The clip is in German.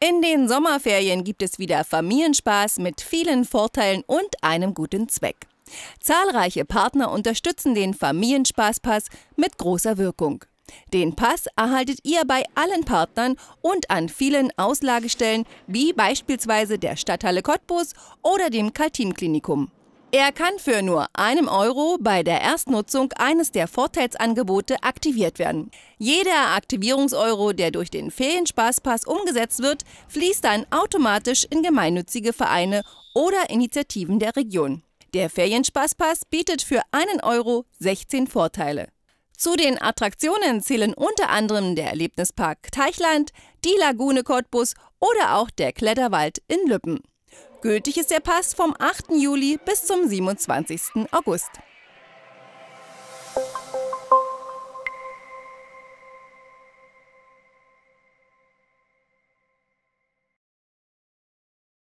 In den Sommerferien gibt es wieder Familienspaß mit vielen Vorteilen und einem guten Zweck. Zahlreiche Partner unterstützen den Familienspaßpass mit großer Wirkung. Den Pass erhaltet ihr bei allen Partnern und an vielen Auslagestellen, wie beispielsweise der Stadthalle Cottbus oder dem Kaltin-Klinikum. Er kann für nur einem Euro bei der Erstnutzung eines der Vorteilsangebote aktiviert werden. Jeder Aktivierungseuro, der durch den Ferienspaßpass umgesetzt wird, fließt dann automatisch in gemeinnützige Vereine oder Initiativen der Region. Der Ferienspaßpass bietet für einen Euro 16 Vorteile. Zu den Attraktionen zählen unter anderem der Erlebnispark Teichland, die Lagune Cottbus oder auch der Kletterwald in Lübben. Gültig ist der Pass vom 8. Juli bis zum 27. August.